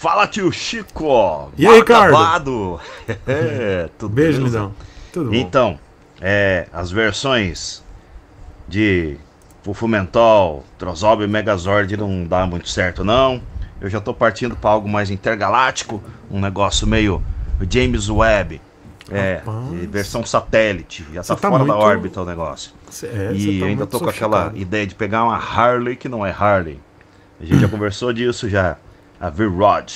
Fala tio Chico! E aí, Ricardo? é, tudo Beijo, Lindão. Tudo então, bom. É, as versões de Fufumental, Trozob e Megazord não dá muito certo, não. Eu já tô partindo para algo mais intergaláctico, um negócio meio James Webb. É, versão satélite, já tá, tá fora muito... da órbita o negócio. Cê, é, e tá ainda tô com aquela ideia de pegar uma Harley que não é Harley. A gente já conversou disso já a V-Rod.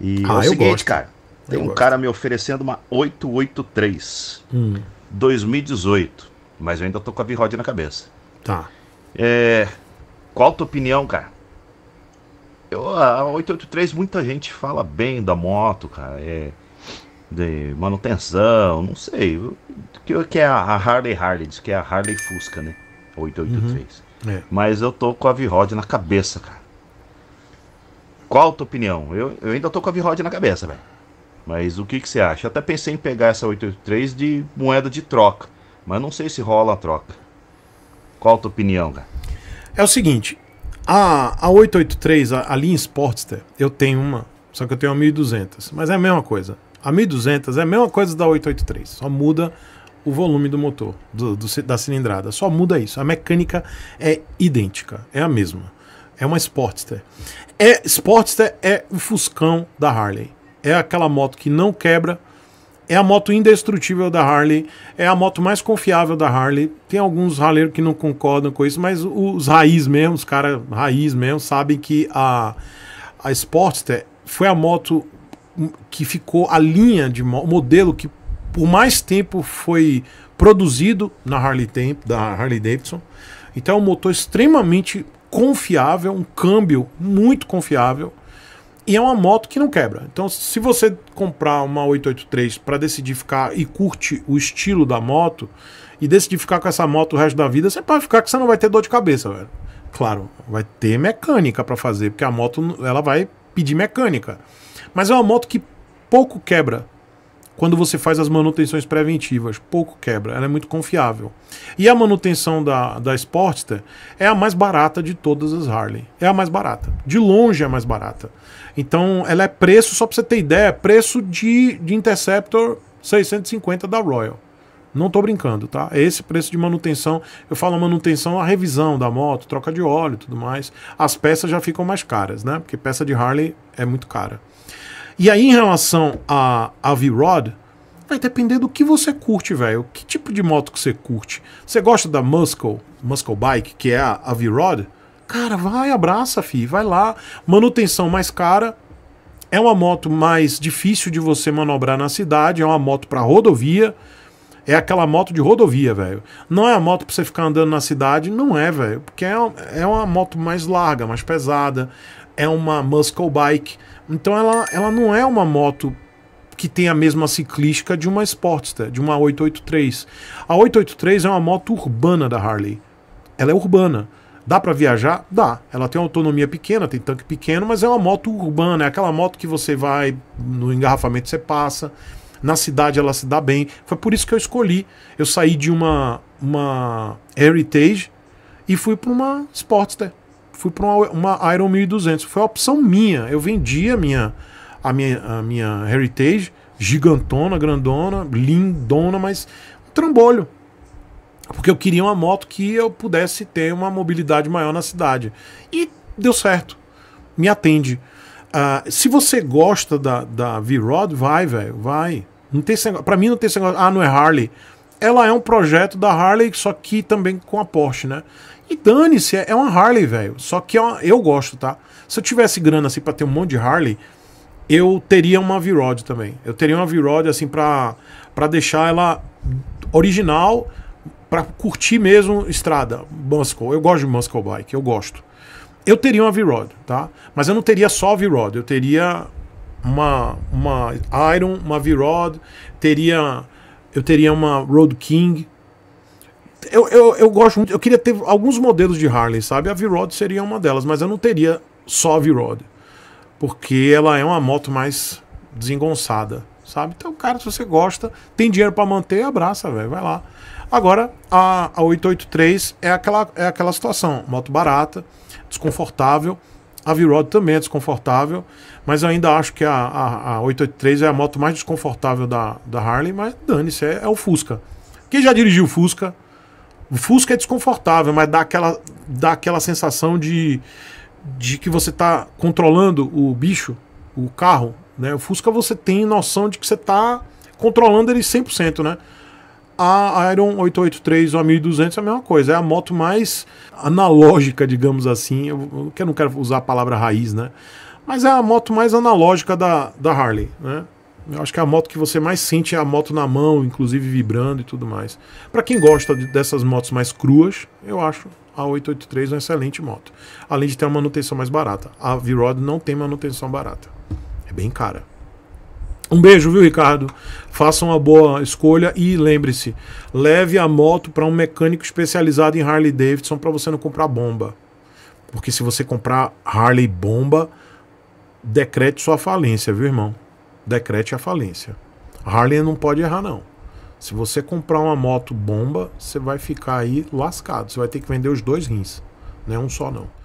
E ah, é o seguinte, gosto. cara. Tem eu um gosto. cara me oferecendo uma 883 hum. 2018. Mas eu ainda tô com a V-Rod na cabeça. Tá. É, qual a tua opinião, cara? Eu, a 883 muita gente fala bem da moto, cara. É, de manutenção, não sei. O que, é a Harley Harley? Diz que é a Harley Fusca, né? 883. Uhum. É. Mas eu tô com a V-Rod na cabeça, cara. Qual a tua opinião? Eu, eu ainda tô com a V-Rod na cabeça, velho. Mas o que, que você acha? Eu até pensei em pegar essa 883 de moeda de troca. Mas não sei se rola a troca. Qual a tua opinião, cara? É o seguinte. A, a 883, a, a linha Sportster, eu tenho uma. Só que eu tenho a 1200. Mas é a mesma coisa. A 1200 é a mesma coisa da 883. Só muda o volume do motor, do, do, da cilindrada. Só muda isso. A mecânica é idêntica, é a mesma. É uma Sportster. É, Sportster é o Fuscão da Harley. É aquela moto que não quebra. É a moto indestrutível da Harley. É a moto mais confiável da Harley. Tem alguns raleiros que não concordam com isso, mas os raiz mesmo, os caras raiz mesmo, sabem que a, a Sportster foi a moto que ficou a linha de modelo que por mais tempo foi produzido na Harley Temp, da Harley Davidson. Então é um motor extremamente confiável, um câmbio muito confiável. E é uma moto que não quebra. Então, se você comprar uma 883 para decidir ficar e curte o estilo da moto e decidir ficar com essa moto o resto da vida, você pode ficar que você não vai ter dor de cabeça, velho. Claro, vai ter mecânica para fazer, porque a moto ela vai pedir mecânica. Mas é uma moto que pouco quebra quando você faz as manutenções preventivas. Pouco quebra, ela é muito confiável. E a manutenção da, da Sportster é a mais barata de todas as Harley. É a mais barata. De longe é a mais barata. Então ela é preço, só para você ter ideia, preço de, de Interceptor 650 da Royal. Não tô brincando, tá? É esse preço de manutenção. Eu falo manutenção, a revisão da moto, troca de óleo tudo mais. As peças já ficam mais caras, né? Porque peça de Harley é muito cara. E aí, em relação a, a V-Rod, vai depender do que você curte, velho. Que tipo de moto que você curte? Você gosta da Muscle, Muscle Bike, que é a, a V-Rod? Cara, vai, abraça, fi, vai lá. Manutenção mais cara. É uma moto mais difícil de você manobrar na cidade, é uma moto para rodovia. É aquela moto de rodovia, velho. Não é a moto pra você ficar andando na cidade, não é, velho. Porque é, é uma moto mais larga, mais pesada é uma muscle bike. Então ela, ela não é uma moto que tem a mesma ciclística de uma Sportster, de uma 883. A 883 é uma moto urbana da Harley. Ela é urbana. Dá para viajar? Dá. Ela tem autonomia pequena, tem tanque pequeno, mas é uma moto urbana, é aquela moto que você vai no engarrafamento você passa. Na cidade ela se dá bem. Foi por isso que eu escolhi. Eu saí de uma uma Heritage e fui para uma Sportster fui para uma, uma Iron 1200. Foi a opção minha. Eu vendi a minha, a minha, a minha Heritage, gigantona, grandona, lindona, mas um trambolho. Porque eu queria uma moto que eu pudesse ter uma mobilidade maior na cidade. E deu certo. Me atende. Uh, se você gosta da, da V-Rod, vai, velho, vai. Não tem Pra mim não tem esse negócio. Ah, não é Harley. Ela é um projeto da Harley, só que também com a Porsche, né? E dane-se, é, é uma Harley, velho. Só que é eu gosto, tá? Se eu tivesse grana assim pra ter um monte de Harley, eu teria uma V-Rod também. Eu teria uma V-Rod assim pra, pra deixar ela original, pra curtir mesmo estrada, muscle. Eu gosto de muscle bike, eu gosto. Eu teria uma V-Rod, tá? Mas eu não teria só V-Rod, eu teria uma, uma Iron, uma V-Rod, teria, eu teria uma Road King, eu, eu, eu gosto muito. Eu queria ter alguns modelos de Harley, sabe? A V-Rod seria uma delas, mas eu não teria só a V-Rod. Porque ela é uma moto mais desengonçada, sabe? Então, cara, se você gosta, tem dinheiro para manter, abraça, velho, vai lá. Agora, a, a 883 é aquela, é aquela situação: moto barata, desconfortável. A V-Rod também é desconfortável, mas ainda acho que a, a, a, 883 é a moto mais desconfortável da, da Harley, mas dane-se, é, é o Fusca. Quem já dirigiu o Fusca o Fusca é desconfortável, mas dá aquela, dá aquela sensação de, de que você está controlando o bicho, o carro. Né? O Fusca você tem noção de que você está controlando ele 100%, né? A Iron 883 ou a 1200 é a mesma coisa, é a moto mais analógica, digamos assim. Eu, eu não quero usar a palavra raiz, né? Mas é a moto mais analógica da, da Harley, né? Eu acho que a moto que você mais sente é a moto na mão, inclusive vibrando e tudo mais. Para quem gosta de, dessas motos mais cruas, eu acho a 883 uma excelente moto. Além de ter uma manutenção mais barata. A V-Rod não tem manutenção barata. É bem cara. Um beijo, viu, Ricardo? Faça uma boa escolha e lembre-se, leve a moto para um mecânico especializado em Harley Davidson para você não comprar bomba. Porque se você comprar Harley bomba, decrete sua falência, viu, irmão? decrete a falência. Harley não pode errar, não. Se você comprar uma moto bomba, você vai ficar aí lascado. Você vai ter que vender os dois rins. Não é um só, não.